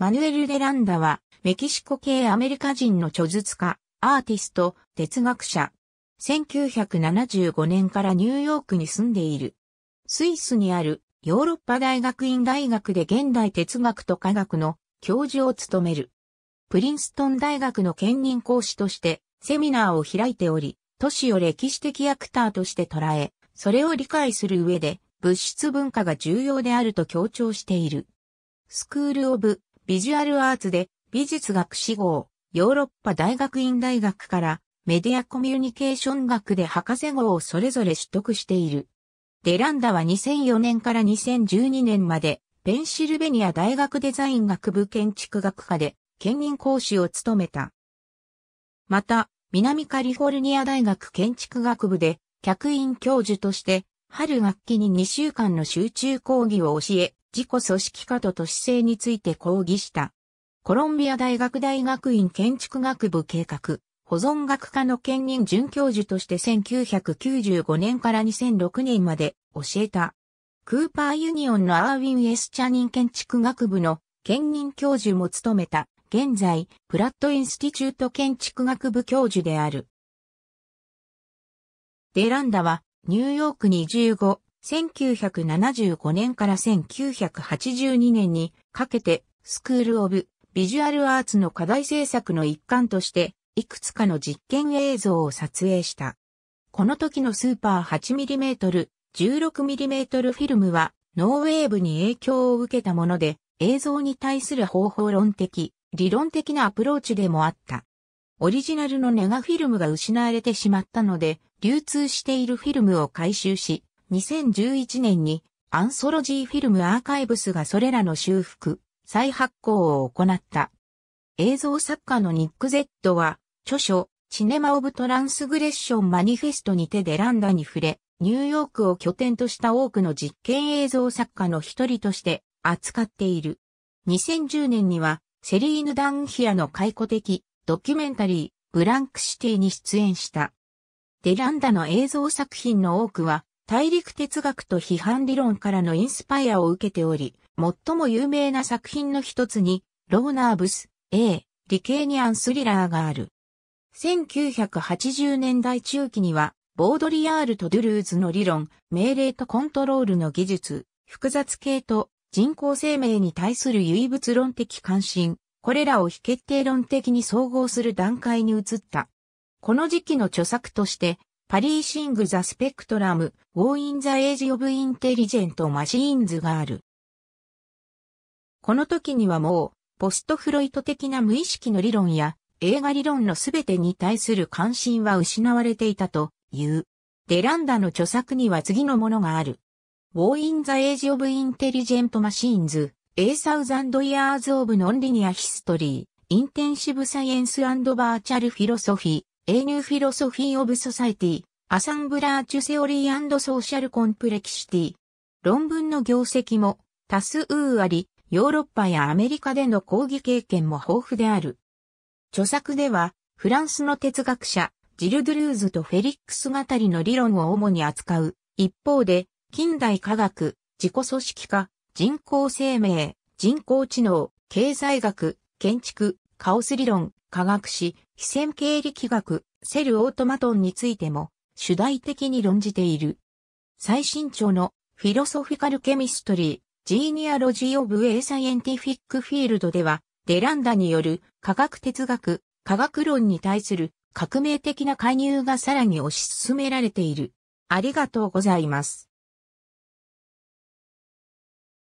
マヌエル・デランダは、メキシコ系アメリカ人の著述家、アーティスト、哲学者。1975年からニューヨークに住んでいる。スイスにあるヨーロッパ大学院大学で現代哲学と科学の教授を務める。プリンストン大学の兼任講師としてセミナーを開いており、都市を歴史的アクターとして捉え、それを理解する上で物質文化が重要であると強調している。スクール・オブ・ビジュアルアーツで美術学士号、ヨーロッパ大学院大学からメディアコミュニケーション学で博士号をそれぞれ取得している。デランダは2004年から2012年までペンシルベニア大学デザイン学部建築学科で兼任講師を務めた。また、南カリフォルニア大学建築学部で客員教授として、春学期に2週間の集中講義を教え、自己組織化と都市性について講義した。コロンビア大学大学院建築学部計画、保存学科の兼任准教授として1995年から2006年まで教えた。クーパーユニオンのアーウィン・エス・チャニン建築学部の兼任教授も務めた。現在、プラットインスティチュート建築学部教授である。デランダは、ニューヨークに15、1975年から1982年にかけてスクール・オブ・ビジュアル・アーツの課題制作の一環としていくつかの実験映像を撮影した。この時のスーパー 8mm、16mm フィルムはノーウェーブに影響を受けたもので映像に対する方法論的、理論的なアプローチでもあった。オリジナルのネガフィルムが失われてしまったので、流通しているフィルムを回収し、2011年にアンソロジーフィルムアーカイブスがそれらの修復、再発行を行った。映像作家のニック・ゼットは、著書、シネマ・オブ・トランスグレッション・マニフェストにてデランダに触れ、ニューヨークを拠点とした多くの実験映像作家の一人として扱っている。2010年には、セリーヌ・ダンヒアの解雇的ドキュメンタリー、ブランクシティに出演した。デランダの映像作品の多くは、大陸哲学と批判理論からのインスパイアを受けており、最も有名な作品の一つに、ローナーブス、A、リケーニアンスリラーがある。1980年代中期には、ボードリアールとドゥルーズの理論、命令とコントロールの技術、複雑系と人工生命に対する唯物論的関心、これらを非決定論的に総合する段階に移った。この時期の著作として、パリーシング・ザ・スペクトラム、ウォー・イン・ザ・エイジ・オブ・インテリジェント・マシーンズがある。この時にはもう、ポストフロイト的な無意識の理論や、映画理論のすべてに対する関心は失われていたという。デランダの著作には次のものがある。ウォー・イン・ザ・エイジ・オブ・インテリジェント・マシーンズ、エイサウザンド・イヤーズ・オブ・ノン・リニア・ヒストリー、インテンシブ・サイエンス・アンド・バーチャル・フィロソフィー、A New Philosophy of Society, Assemblage Theory and Social Complexity。論文の業績も多数あり、ヨーロッパやアメリカでの講義経験も豊富である。著作では、フランスの哲学者、ジル・ドゥルーズとフェリックス語りの理論を主に扱う。一方で、近代科学、自己組織化、人工生命、人工知能、経済学、建築、カオス理論、科学史、非線形力学、セルオートマトンについても、主題的に論じている。最新潮の、フィロソフィカルケミストリー、ジーニアロジーオブエーサイエンティフィックフィールドでは、デランダによる科学哲学、科学論に対する革命的な介入がさらに推し進められている。ありがとうございます。